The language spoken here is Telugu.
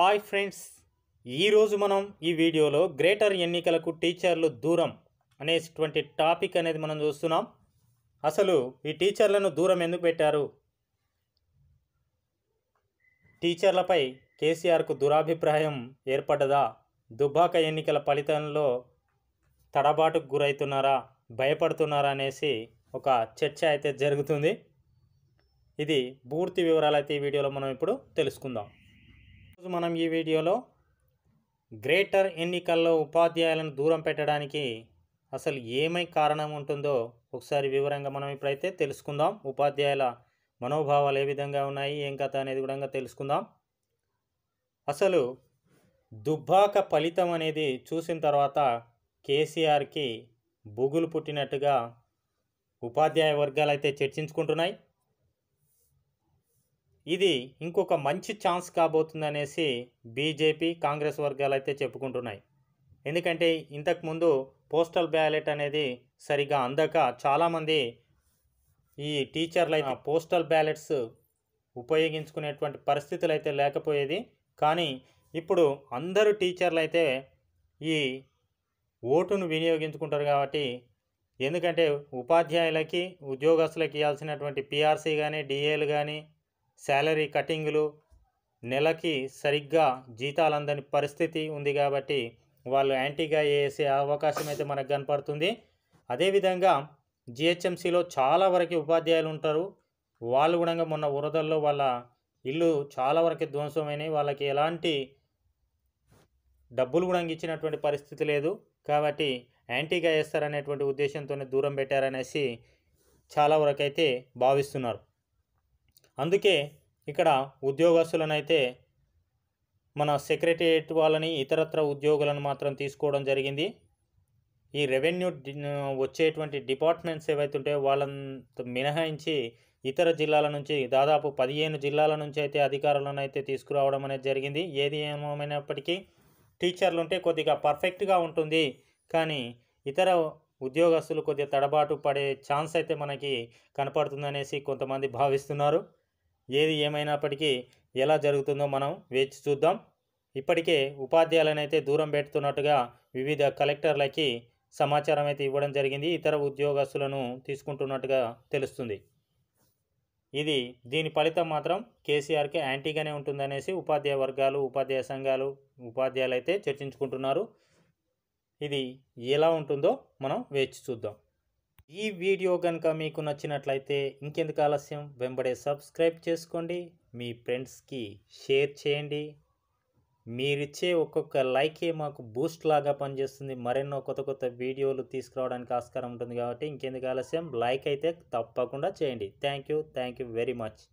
హాయ్ ఫ్రెండ్స్ ఈరోజు మనం ఈ వీడియోలో గ్రేటర్ ఎన్నికలకు టీచర్లు దూరం అనేటువంటి టాపిక్ అనేది మనం చూస్తున్నాం అసలు ఈ టీచర్లను దూరం ఎందుకు పెట్టారు టీచర్లపై కేసీఆర్కు దురాభిప్రాయం ఏర్పడ్డదా దుబ్బాక ఎన్నికల ఫలితంలో తడబాటుకు గురవుతున్నారా భయపడుతున్నారా అనేసి ఒక చర్చ అయితే జరుగుతుంది ఇది పూర్తి వివరాలు అయితే ఈ వీడియోలో మనం ఇప్పుడు తెలుసుకుందాం మనం ఈ వీడియోలో గ్రేటర్ ఎన్నికల్లో ఉపాధ్యాయులను దూరం పెట్టడానికి అసలు ఏమై కారణం ఉంటుందో ఒకసారి వివరంగా మనం ఇప్పుడైతే తెలుసుకుందాం ఉపాధ్యాయుల మనోభావాలు ఏ విధంగా ఉన్నాయి ఏం కథ అనేది కూడా తెలుసుకుందాం అసలు దుబ్బాక ఫలితం అనేది చూసిన తర్వాత కేసీఆర్కి బుగులు పుట్టినట్టుగా ఉపాధ్యాయ వర్గాలు అయితే చర్చించుకుంటున్నాయి ఇది ఇంకొక మంచి ఛాన్స్ కాబోతుందనేసి బీజేపీ కాంగ్రెస్ వర్గాలు అయితే చెప్పుకుంటున్నాయి ఎందుకంటే ఇంతకుముందు పోస్టల్ బ్యాలెట్ అనేది సరిగా అందక చాలామంది ఈ టీచర్లు అయితే పోస్టల్ బ్యాలెట్స్ ఉపయోగించుకునేటువంటి పరిస్థితులు అయితే లేకపోయేది కానీ ఇప్పుడు అందరూ టీచర్లు అయితే ఈ ఓటును వినియోగించుకుంటారు కాబట్టి ఎందుకంటే ఉపాధ్యాయులకి ఉద్యోగస్తులకి ఇవ్వాల్సినటువంటి పిఆర్సీ కానీ డిఏలు కానీ శాలరీ కటింగ్లు నెలకి సరిగ్గా జీతాలు అందని పరిస్థితి ఉంది కాబట్టి వాళ్ళు యాంటీగా వేసే అవకాశం అయితే మనకు కనపడుతుంది అదేవిధంగా జిహెచ్ఎంసీలో చాలా వరకు ఉపాధ్యాయులు ఉంటారు వాళ్ళు కూడా మొన్న వరదల్లో వాళ్ళ ఇల్లు చాలా వరకు ధ్వంసమైనవి వాళ్ళకి ఎలాంటి డబ్బులు కూడా ఇచ్చినటువంటి పరిస్థితి లేదు కాబట్టి యాంటీగా వేస్తారనేటువంటి ఉద్దేశంతోనే దూరం పెట్టారనేసి చాలా వరకు అయితే భావిస్తున్నారు అందుకే ఇక్కడ ఉద్యోగస్తులనైతే మన సెక్రటరియట్ వాళ్ళని ఇతరత్ర ఉద్యోగులను మాత్రం తీసుకోవడం జరిగింది ఈ రెవెన్యూ వచ్చేటువంటి డిపార్ట్మెంట్స్ ఏవైతే ఉంటాయో వాళ్ళంత మినహాయించి ఇతర జిల్లాల నుంచి దాదాపు పదిహేను జిల్లాల నుంచి అయితే అధికారులను అయితే తీసుకురావడం అనేది జరిగింది ఏది ఏమైనప్పటికీ టీచర్లు ఉంటే కొద్దిగా పర్ఫెక్ట్గా ఉంటుంది కానీ ఇతర ఉద్యోగస్తులు కొద్దిగా తడబాటు పడే ఛాన్స్ అయితే మనకి కనపడుతుందనేసి కొంతమంది భావిస్తున్నారు ఏది ఏమైనప్పటికీ ఎలా జరుగుతుందో మనం వేచి చూద్దాం ఇప్పటికే ఉపాధ్యాయులనైతే దూరం పెడుతున్నట్టుగా వివిధ కలెక్టర్లకి సమాచారం అయితే ఇవ్వడం జరిగింది ఇతర ఉద్యోగస్తులను తీసుకుంటున్నట్టుగా తెలుస్తుంది ఇది దీని ఫలితం మాత్రం కేసీఆర్కి యాంటీగానే ఉంటుందనేసి ఉపాధ్యాయ వర్గాలు ఉపాధ్యాయ సంఘాలు ఉపాధ్యాయులు అయితే చర్చించుకుంటున్నారు ఇది ఎలా ఉంటుందో మనం వేచి చూద్దాం ఈ వీడియో కనుక మీకు నచ్చినట్లయితే ఇంకెందుకు ఆలస్యం వెంబడే సబ్స్క్రైబ్ చేసుకోండి మీ ఫ్రెండ్స్కి షేర్ చేయండి మీరిచ్చే ఒక్కొక్క లైకే మాకు బూస్ట్ లాగా పనిచేస్తుంది మరెన్నో కొత్త కొత్త వీడియోలు తీసుకురావడానికి ఆస్కారం ఉంటుంది కాబట్టి ఇంకెందుకు ఆలస్యం లైక్ అయితే తప్పకుండా చేయండి thank you thank you very much